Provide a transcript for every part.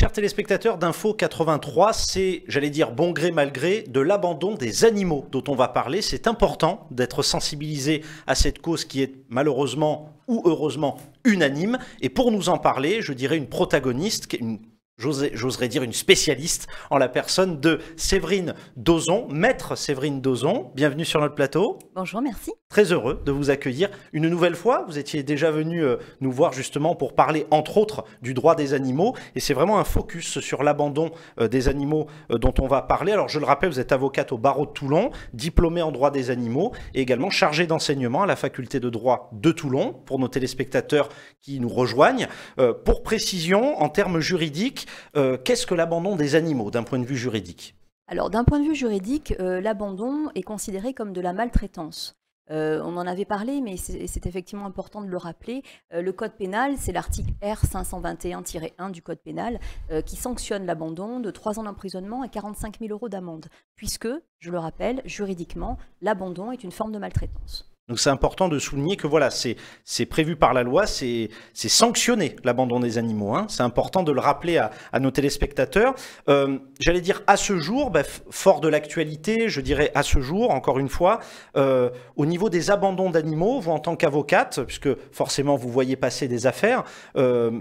Chers téléspectateurs d'Info 83, c'est, j'allais dire, bon gré mal gré, de l'abandon des animaux dont on va parler. C'est important d'être sensibilisé à cette cause qui est malheureusement ou heureusement unanime. Et pour nous en parler, je dirais une protagoniste, une j'oserais dire une spécialiste en la personne de Séverine Dozon, maître Séverine Dozon. Bienvenue sur notre plateau. Bonjour, merci. Très heureux de vous accueillir une nouvelle fois. Vous étiez déjà venu euh, nous voir justement pour parler entre autres du droit des animaux et c'est vraiment un focus sur l'abandon euh, des animaux euh, dont on va parler. Alors je le rappelle, vous êtes avocate au barreau de Toulon, diplômée en droit des animaux et également chargée d'enseignement à la faculté de droit de Toulon pour nos téléspectateurs qui nous rejoignent. Pour précision, en termes juridiques, euh, qu'est-ce que l'abandon des animaux d'un point de vue juridique alors d'un point de vue juridique, euh, l'abandon est considéré comme de la maltraitance. Euh, on en avait parlé, mais c'est effectivement important de le rappeler. le code pénal, c'est l'article R521-1 du code pénal qui sanctionne l'abandon de 3 ans d'emprisonnement à 45 000 euros d'amende, puisque, je le rappelle, juridiquement, l'abandon est une forme de maltraitance. Donc c'est important de souligner que voilà, c'est prévu par la loi, c'est sanctionné l'abandon des animaux. Hein. C'est important de le rappeler à, nos téléspectateurs. Euh, j'allais dire à ce jour, bah, fort de l'actualité, je dirais à ce jour, encore une fois, euh, au niveau des abandons d'animaux, vous en tant qu'avocate, puisque forcément vous voyez passer des affaires, euh,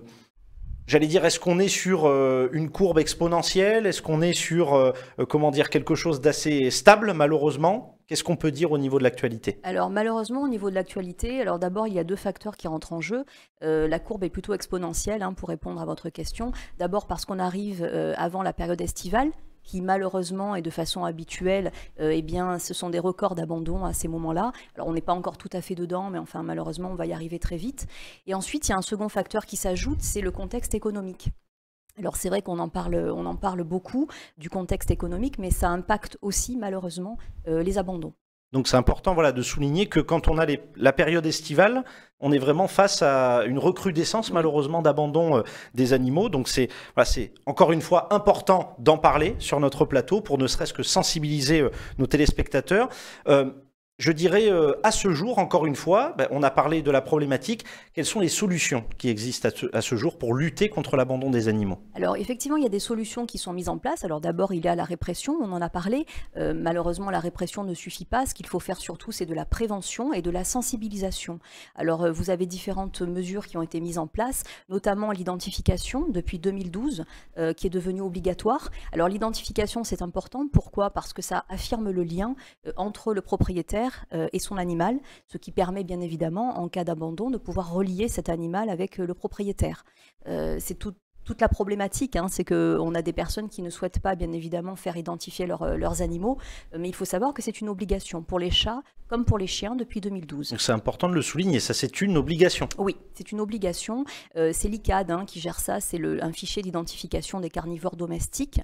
J'allais dire, est-ce qu'on est sur euh, une courbe exponentielle Est-ce qu'on est sur euh, euh, comment dire quelque chose d'assez stable, malheureusement Qu'est-ce qu'on peut dire au niveau de l'actualité Alors malheureusement au niveau de l'actualité, alors d'abord il y a deux facteurs qui rentrent en jeu. la courbe est plutôt exponentielle hein, pour répondre à votre question. D'abord parce qu'on arrive avant la période estivale, qui malheureusement et de façon habituelle, euh, eh bien, ce sont des records d'abandon à ces moments-là. Alors on n'est pas encore tout à fait dedans, mais enfin malheureusement on va y arriver très vite. Et ensuite il y a un second facteur qui s'ajoute, c'est le contexte économique. Alors c'est vrai qu'on en parle, on en parle beaucoup du contexte économique, mais ça impacte aussi malheureusement euh, les abandons. Donc c'est important voilà, de souligner que quand on a la période estivale, on est vraiment face à une recrudescence malheureusement d'abandon euh, des animaux. Donc c'est voilà, encore une fois important d'en parler sur notre plateau pour ne serait-ce que sensibiliser euh, nos téléspectateurs. Euh, je dirais, euh, à ce jour, encore une fois, ben, on a parlé de la problématique. Quelles sont les solutions qui existent à ce, jour pour lutter contre l'abandon des animaux Alors, effectivement, il y a des solutions qui sont mises en place. Alors, d'abord, il y a la répression, on en a parlé. Euh, malheureusement, la répression ne suffit pas. Ce qu'il faut faire surtout, c'est de la prévention et de la sensibilisation. Alors, euh, vous avez différentes mesures qui ont été mises en place, notamment l'identification depuis 2012, qui est devenue obligatoire. Alors, l'identification, c'est important. Pourquoi Parce que ça affirme le lien entre le propriétaire euh, et son animal, ce qui permet bien évidemment, en cas d'abandon, de pouvoir relier cet animal avec euh, le propriétaire. Euh, c'est toute la problématique, hein, c'est qu'on a des personnes qui ne souhaitent pas, bien évidemment, faire identifier leurs animaux, mais il faut savoir que c'est une obligation pour les chats comme pour les chiens depuis 2012. Donc c'est important de le souligner, ça c'est une obligation. Oui, c'est une obligation. c'est l'ICAD hein, qui gère ça, c'est un fichier d'identification des carnivores domestiques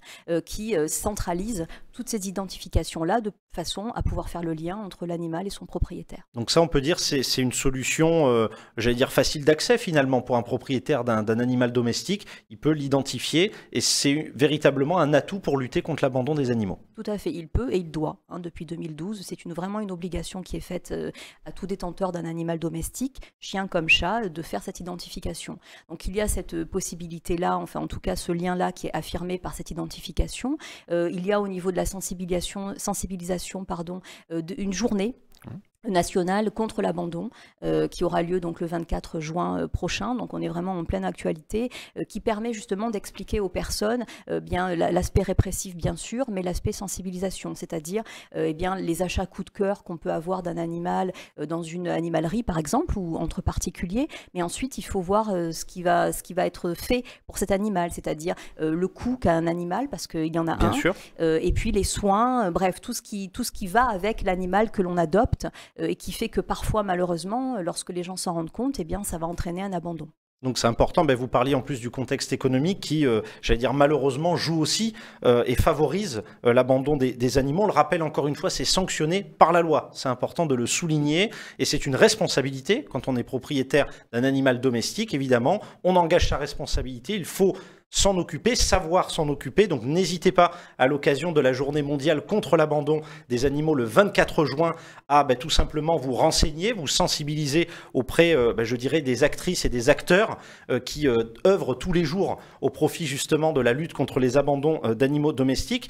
qui centralise toutes ces identifications-là de façon à pouvoir faire le lien entre l'animal et son propriétaire. Donc ça, on peut dire, c'est une solution, euh, j'allais dire, facile d'accès finalement pour un propriétaire d'un animal domestique. Il peut l'identifier et c'est véritablement un atout pour lutter contre l'abandon des animaux. Tout à fait, il peut et il doit. Hein, depuis 2012, c'est une, vraiment une obligation qui est faite euh, à tout détenteur d'un animal domestique, chien comme chat, de faire cette identification. Donc il y a cette euh, possibilité-là, enfin en tout cas ce lien-là qui est affirmé par cette identification. il y a au niveau de la la sensibilisation, sensibilisation pardon, euh, d'une journée mmh. National contre l'abandon euh, qui aura lieu donc le 24 juin euh, prochain donc on est vraiment en pleine actualité euh, qui permet justement d'expliquer aux personnes bien l'aspect répressif bien sûr mais l'aspect sensibilisation c'est-à-dire eh bien les achats coup de cœur qu'on peut avoir d'un animal dans une animalerie par exemple ou entre particuliers mais ensuite il faut voir ce qui va ce qui va être fait pour cet animal c'est-à-dire le coût qu'a un animal parce qu'il y en a un et puis les soins bref tout ce qui tout ce qui va avec l'animal que l'on adopte euh, et qui fait que parfois, malheureusement, euh, lorsque les gens s'en rendent compte, eh bien, ça va entraîner un abandon. Donc c'est important, ben, vous parliez en plus du contexte économique qui, euh, j'allais dire malheureusement, joue aussi et favorise l'abandon des, animaux. On le rappelle encore une fois, c'est sanctionné par la loi. C'est important de le souligner et c'est une responsabilité quand on est propriétaire d'un animal domestique, évidemment. On engage sa responsabilité, il faut s'en occuper, savoir s'en occuper. Donc n'hésitez pas à l'occasion de la journée mondiale contre l'abandon des animaux le 24 juin à bah, tout simplement vous renseigner, vous sensibiliser auprès, euh, bah, je dirais, des actrices et des acteurs euh, qui euh, œuvrent tous les jours au profit justement de la lutte contre les abandons d'animaux domestiques.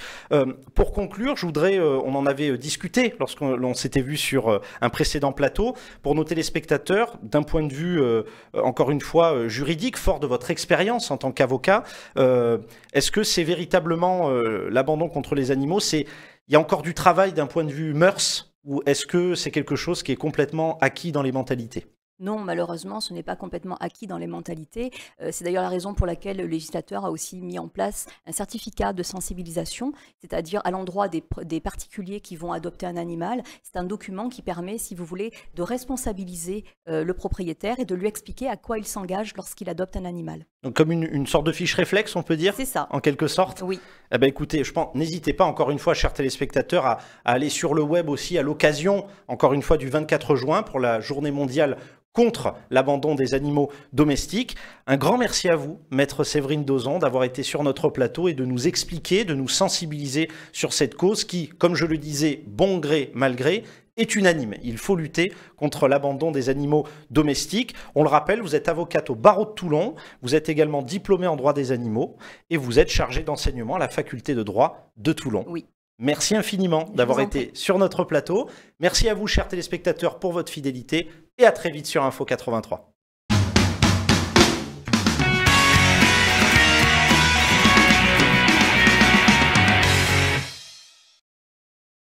pour conclure, je voudrais, on en avait discuté lorsqu'on s'était vu sur un précédent plateau, pour nos téléspectateurs, d'un point de vue, encore une fois, juridique, fort de votre expérience en tant qu'avocat, euh, est-ce que c'est véritablement euh, l'abandon contre les animaux C'est il y a encore du travail d'un point de vue mœurs ou est-ce que c'est quelque chose qui est complètement acquis dans les mentalités non, malheureusement, ce n'est pas complètement acquis dans les mentalités. Euh, c'est d'ailleurs la raison pour laquelle le législateur a aussi mis en place un certificat de sensibilisation, c'est-à-dire à, l'endroit des, particuliers qui vont adopter un animal. C'est un document qui permet, si vous voulez, de responsabiliser euh, le propriétaire et de lui expliquer à quoi il s'engage lorsqu'il adopte un animal. Donc comme une, sorte de fiche réflexe, on peut dire C'est ça. En quelque sorte Oui. Eh ben, écoutez, je pense, n'hésitez pas encore une fois, chers téléspectateurs, à aller sur le web aussi à l'occasion, encore une fois, du 24 juin pour la journée mondiale contre l'abandon des animaux domestiques. Un grand merci à vous, maître Séverine Dozon, d'avoir été sur notre plateau et de nous expliquer, de nous sensibiliser sur cette cause qui, comme je le disais, bon gré, mal gré, est unanime. Il faut lutter contre l'abandon des animaux domestiques. On le rappelle, vous êtes avocate au barreau de Toulon, vous êtes également diplômée en droit des animaux et vous êtes chargée d'enseignement à la faculté de droit de Toulon. Oui. Merci infiniment d'avoir été sur notre plateau. Merci à vous, chers téléspectateurs, pour votre fidélité et à très vite sur Info 83.